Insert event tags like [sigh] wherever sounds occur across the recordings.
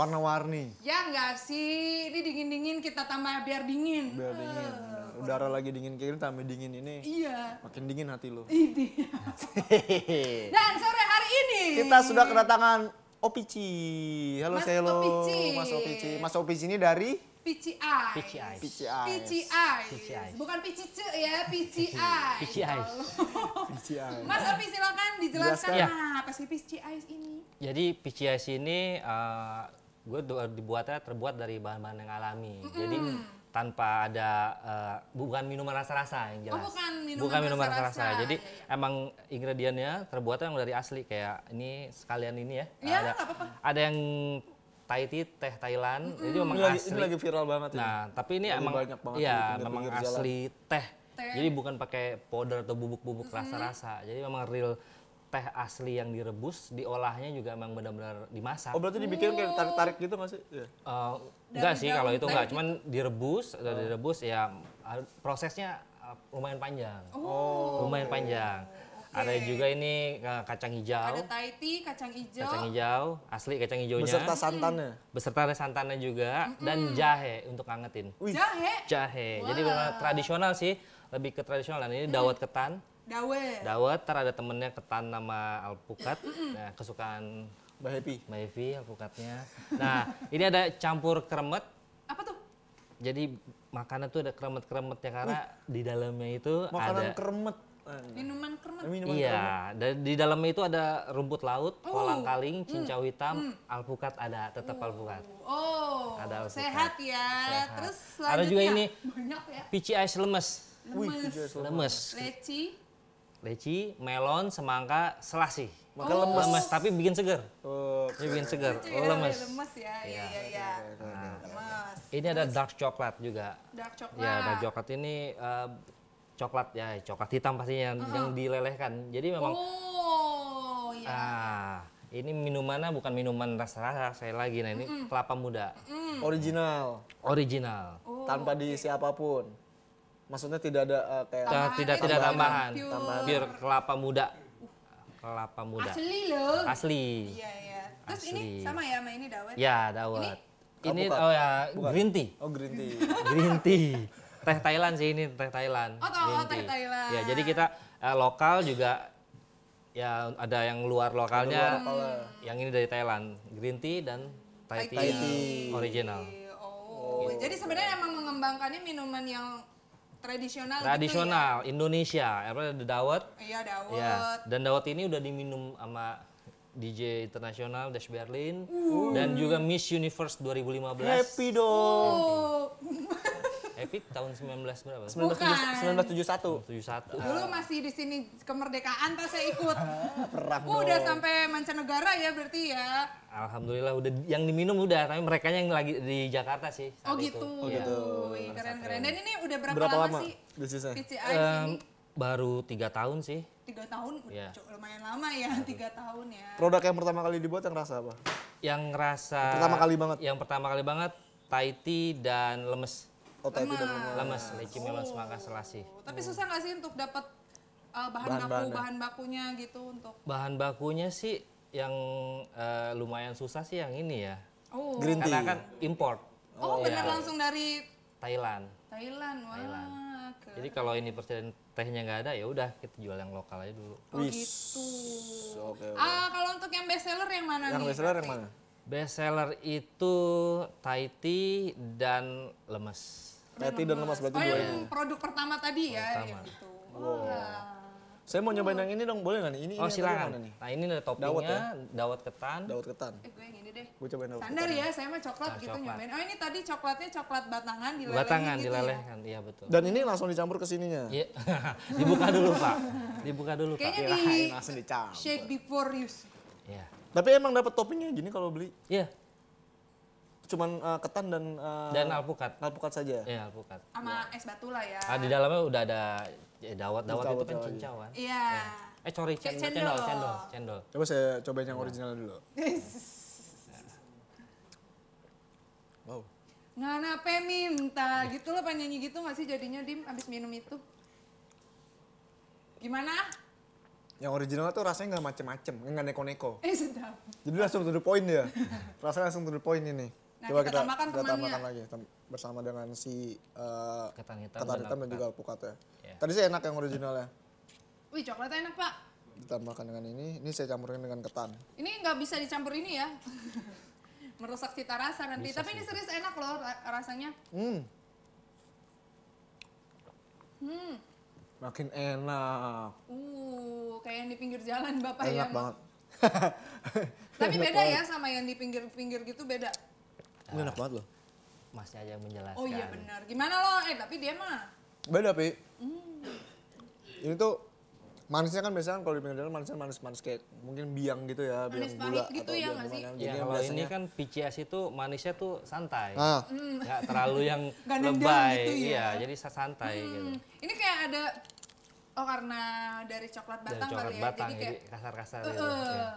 warna-warni. Ya nggak sih, ini dingin-dingin kita tambah biar dingin. Biar dingin. Uh, Udara warna. lagi dingin kayak gini tambah dingin ini. Iya. Makin dingin hati lo. Ini. [laughs] Dan sore hari ini kita sudah kedatangan Opici. Halo Mas Selo. Opici. Mas Opici. Mas Opici ini dari Pici Eyes. Pici Eyes. Pici Eyes. Pici Eyes. Bukan Pici Ce ya, Pici Eyes. Pici Eyes. Pici Eyes. [laughs] Mas Opi silakan dijelaskan ya. Nah, apa sih Pici Eyes ini? Jadi Pici Eyes ini uh, gue dibuatnya terbuat dari bahan-bahan yang alami mm -mm. jadi tanpa ada uh, bukan minuman rasa-rasa yang jelas. Oh, bukan minuman, bukan minuman rasa-rasa. Iya, jadi ya. emang ingredientnya terbuatnya yang dari asli kayak ini sekalian ini ya. ya ada apa -apa. ada yang Thai tea, teh Thailand. Mm -hmm. Jadi memang ini asli. Lagi, ini lagi viral banget ini. Nah, tapi ini lagi emang iya, memang asli teh. teh. Jadi bukan pakai powder atau bubuk-bubuk mm -hmm. rasa-rasa. Jadi memang real teh asli yang direbus diolahnya juga emang benar-benar dimasak. Oh berarti dibikin kayak tarik-tarik gitu nggak sih? Uh, iya. eh, enggak sih kalau itu enggak, gitu? cuman direbus, eh, oh. direbus ya eh, prosesnya lumayan panjang. Oh. Lumayan panjang. Okay. Ada juga ini kacang hijau. Ada tai tea, kacang hijau. Kacang hijau, asli kacang hijaunya. Beserta santannya. Beserta ada santannya juga mm-hmm. dan jahe untuk ngangetin. Jahe. Jahe. Wow. Jadi benar tradisional sih, lebih ke tradisional. Dan ini dawet ketan Dawet. Dawet, ntar ada temennya ketan nama alpukat. Nah, kesukaan Mbak Happy. Mbak Happy alpukatnya. Nah, ini ada campur kremet. Apa tuh? Jadi makanan tuh ada kremet ya karena uh, di dalamnya itu makanan ada kremet. Minuman kremet. Minuman iya, dan di dalamnya itu ada rumput laut, oh. kolang kaling, cincau mm. hitam, hmm. alpukat ada, tetap oh. alpukat. Oh. Ada alpukat. Sehat ya. Sehat. Terus selanjutnya ada juga ini banyak ya. Pici ice lemes. Lemes. Wih, lemes. Leci leci, melon, semangka, selasih Maka oh. lemes. lemes, tapi bikin seger. Oh, Ini bikin seger, oh, ya, lemes. Ya, lemes ya, iya iya iya. Nah, Ini ada dark coklat juga. Dark coklat. Ya, dark coklat ini uh, coklat ya, coklat hitam pastinya uh -huh. yang uh-huh. dilelehkan. Jadi memang Oh, iya. Ah, ini minumannya bukan minuman rasa-rasa saya lagi. Nah, ini mm -mm. kelapa muda. -mm. Original. Original. Oh, tanpa okay. diisi apapun. Maksudnya tidak ada uh, kayak tambahan, tidak tidak ya? tambahan. tambahan. Biar kelapa muda. Uh. Kelapa muda. Asli loh. Asli. Iya iya. Terus Asli. ini sama ya sama ini dawet. Ya, dawet. Ini Oh, ini oh ya bukan. green tea. Oh green tea. [laughs] green tea. teh Thailand sih ini teh Thailand. Oh, oh teh Thailand. Ya jadi kita eh, lokal juga ya ada yang luar lokalnya. Yang, luar hmm. yang ini dari Thailand, green tea dan Thai, Thai tea, tea. original. Oh. oh. Jadi sebenarnya oh. emang mengembangkannya minuman yang tradisional tradisional gitu ya? Indonesia apa dawet iya dawet ya. dan dawet ini udah diminum sama DJ internasional Dash Berlin uh. dan juga Miss Universe 2015 happy dong uh. Epic tahun 19 berapa? 1971. 1971. Dulu masih di sini kemerdekaan tak saya ikut. Ah, perang. Udah sampai mancanegara ya berarti ya. Alhamdulillah udah yang diminum udah, tapi mereka yang lagi di Jakarta sih. Oh gitu. Itu. Oh ya gitu. Keren-keren. Dan ini udah berapa, berapa lama, lama sih? PCI um, baru tiga tahun sih. Tiga tahun ya. lumayan lama ya, tiga tahun ya. Produk yang pertama kali dibuat yang rasa apa? Yang rasa. Yang pertama kali banget. Yang pertama kali banget Taiti dan lemes lama lemas. dan lemas. Lemas, leci selasi. oh. Tapi susah nggak sih untuk dapat uh, bahan, bahan baku, ya. bahan, bakunya gitu untuk? Bahan bakunya sih yang uh, lumayan susah sih yang ini ya. Oh. Green tea. Karena kan import. Oh, oh benar iya. langsung dari Thailand. Thailand, wah. Thailand. Ke... Jadi kalau ini persediaan tehnya nggak ada ya udah kita jual yang lokal aja dulu. Oh gitu. Oke. Okay, Ah, kalau untuk yang best seller yang mana yang nih? Yang best seller yang mana? Best seller itu Thai tea dan lemes. Thai tea dan lemes berarti oh, dua yang ya? produk pertama tadi ya. Pertama. Ya, gitu. Wow. Oh, iya. Saya mau nyobain yang ini dong, boleh nggak nih? Ini, oh ini silakan. Nih? Nah ini ada toppingnya, dawet, ya? dawet ketan. Dawet ketan. Eh gue yang ini deh. Gue cobain dawet Standar ketan. ya, saya mah coklat nah, gitu coklat. nyobain. Oh ini tadi coklatnya coklat batangan dilelehkan. Batangan gitu ya? dilelehkan, iya ya, betul. Dan ini langsung dicampur ke sininya. Iya. [laughs] Dibuka dulu Pak. Dibuka dulu Pak. Kayaknya di shake before use. Iya. Yeah. Tapi emang dapat toppingnya gini kalau beli? Iya. Yeah. Cuman uh, ketan dan uh, dan alpukat. Alpukat saja. Iya, alpukat. Sama yeah. es batu lah ya. Ah, di dalamnya udah ada ya, dawat, dawat Dukawat, itu kan cincauan. Iya. Yeah. Eh, sorry, cendol, cendol, cendol, cendol. Coba saya cobain yang original dulu. [laughs] wow. Nganape minta gitu loh pengen nyanyi gitu gak sih jadinya Dim abis minum itu? Gimana? Yang original tuh rasanya nggak macem-macem, nggak neko-neko. Eh sedap. Jadi langsung to the point ya. rasanya langsung to poin ini. Nah, Coba kita, kita kita tambahkan lagi bersama dengan si uh, ketan hitam, ketan hitam dan, juga alpukat ya. Yeah. Tadi sih enak yang original ya. Wih coklatnya enak pak. Ditambahkan dengan ini, ini saya campurin dengan ketan. Ini nggak bisa dicampur ini ya. [laughs] Merusak cita rasa nanti. Bisa, Tapi ini serius enak loh rasanya. Hmm. Hmm. Makin enak. Uh kayak yang di pinggir jalan bapak Enak yang banget. [laughs] Tapi beda ya sama yang di pinggir-pinggir gitu beda. Nah, Enak banget loh. masih aja yang menjelaskan. Oh iya benar. Gimana lo? Eh tapi dia mah. Beda pi. mm. Ini tuh manisnya kan biasanya kan kalau di pinggir jalan manisnya manis manis kayak mungkin biang gitu ya manis biang gula gitu atau ya nggak sih ya, kalau ini kan PCS itu manisnya tuh santai ah. Hmm. nggak terlalu yang [laughs] lebay gitu ya. iya jadi santai mm. gitu ini kayak ada Oh karena dari coklat batang dari coklat kali ya. Batang, jadi kayak kasar-kasar uh, gitu. Ya.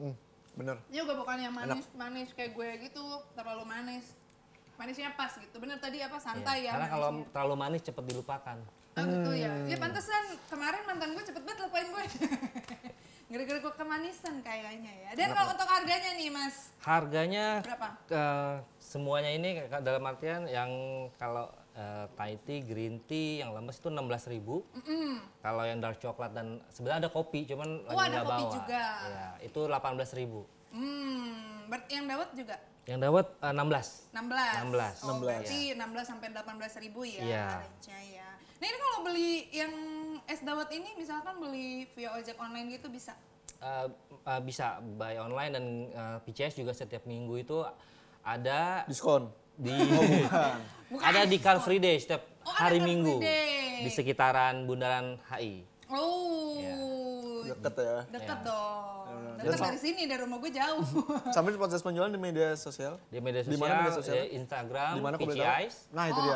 Hmm, bener. Ini juga bukan yang manis-manis manis, kayak gue gitu, terlalu manis. Manisnya pas gitu. Bener tadi apa iya, santai iya. ya. Karena kalau terlalu manis cepet dilupakan. Oh gitu ya. Ya hmm. pantesan kemarin mantan gue cepet banget lupain gue. [laughs] Gara-gara gue kemanisan kayaknya ya. Dan kalau untuk harganya nih mas? Harganya berapa? Uh, semuanya ini dalam artian yang kalau uh, Thai tea, green tea yang lemes itu 16 ribu. Mm -hmm. Kalau yang dark coklat dan sebenarnya ada kopi, cuman oh, lagi ada kopi bawa. juga. Ya, itu 18 ribu. Hmm, berarti yang dawet juga? Yang dawet uh, 16. 16. 16. Oh, 16. berarti ya. 16 sampai 18 ribu ya. Iya. ya. Nah, ini kalau beli yang es dawet ini misalkan beli via ojek online gitu bisa? Uh, uh, bisa buy online dan uh, PCS juga setiap minggu itu ada diskon di [laughs] oh, bukan. ada di Car Free Day setiap oh, hari Minggu di sekitaran Bundaran HI. Oh. Ya. Deket ya. Deket ya. dong. Ya. Deket dari sini dari rumah gue jauh. [laughs] Sambil proses penjualan di media sosial. Di media sosial. Di mana media sosial? Eh, Instagram, di mana Eyes. Nah, itu oh.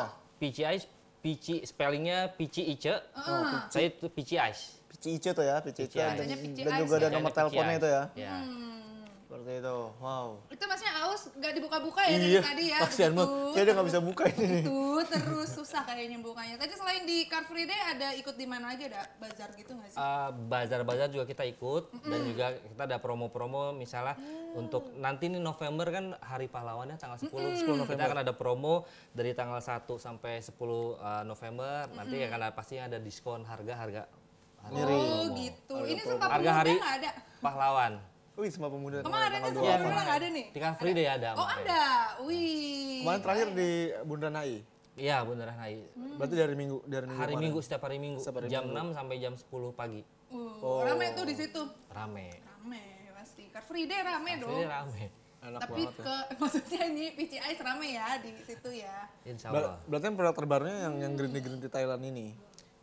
dia. Eyes, PC spellingnya PC Ice. Ah. Oh, Saya itu ice. PC Ice tuh ya, PC Ice. Dan, juga ada ya? nomor teleponnya itu ya. ya. Hmm seperti itu. Wow. Itu maksudnya aus nggak dibuka-buka ya iya, tadi ya. Kasihan banget. Gitu. dia nggak bisa buka ini. Itu [laughs] terus susah kayaknya bukanya. Tadi selain di Car Free Day ada ikut di mana aja ada bazar gitu nggak sih? Uh, bazar-bazar juga kita ikut mm -mm. dan juga kita ada promo-promo misalnya mm. untuk nanti nih November kan hari pahlawannya tanggal 10. Mm -mm. 10 November. Kita akan ada promo dari tanggal 1 sampai 10 uh, ah, November. Mm -mm. Nanti akan ada pastinya ada diskon harga-harga Hari oh gitu. ini sempat harga hari ada. pahlawan. Wih, semua Pemuda. Kemarin ada semua Pemuda nggak ada nih? Di Car Free Day ya ada. Oh ada, wih. Kemarin terakhir di Bundaran HI. Iya, Bundaran HI. Hmm. Berarti dari minggu, dari minggu Hari minggu, setiap hari minggu. jam minggu. 6 sampai jam 10 pagi. Uh, Rame tuh di situ. Rame. Rame, pasti. Car Free Day rame dong. Car Free Day rame. Enak Tapi ya. ke ya. [laughs] maksudnya ini PCI serame ya di situ ya. Insya Allah. Ber berarti yang produk terbarunya yang hmm. yang green tea green tea Thailand ini.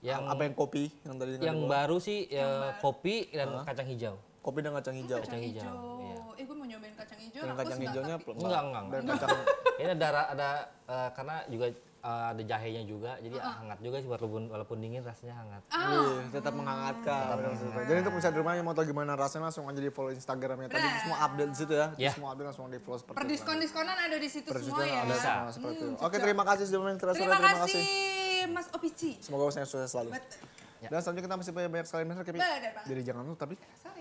Yang apa yang kopi yang tadi yang baru sih ya, yang eh, kopi dan uh -huh. kacang hijau kopi dengan kacang hijau. Kacang, kacang hijau. Iya. Eh gue mau nyobain kacang hijau. Dengan kacang hijaunya belum. enggak enggak. enggak. Kacang... [laughs] Ini ada ada uh, karena juga uh, ada jahenya juga, jadi uh -huh. hangat juga sih walaupun walaupun dingin rasanya hangat. Ah. Iya, tetap menghangatkan. Tetap Jadi untuk misalnya di rumah yang mau tahu gimana rasanya langsung aja di follow Instagramnya tadi nah. semua update di situ ya. Yeah. Semua update langsung di follow seperti itu. Perdiskon-diskonan ada di situ semua ya. Ada semua seperti itu. Hmm, Oke, terima kasih sudah menonton. Terima kasih Mas Opici. Semoga usahanya sukses selalu. Ya. Dan selanjutnya kita masih punya banyak sekali message, jadi jangan lupa tapi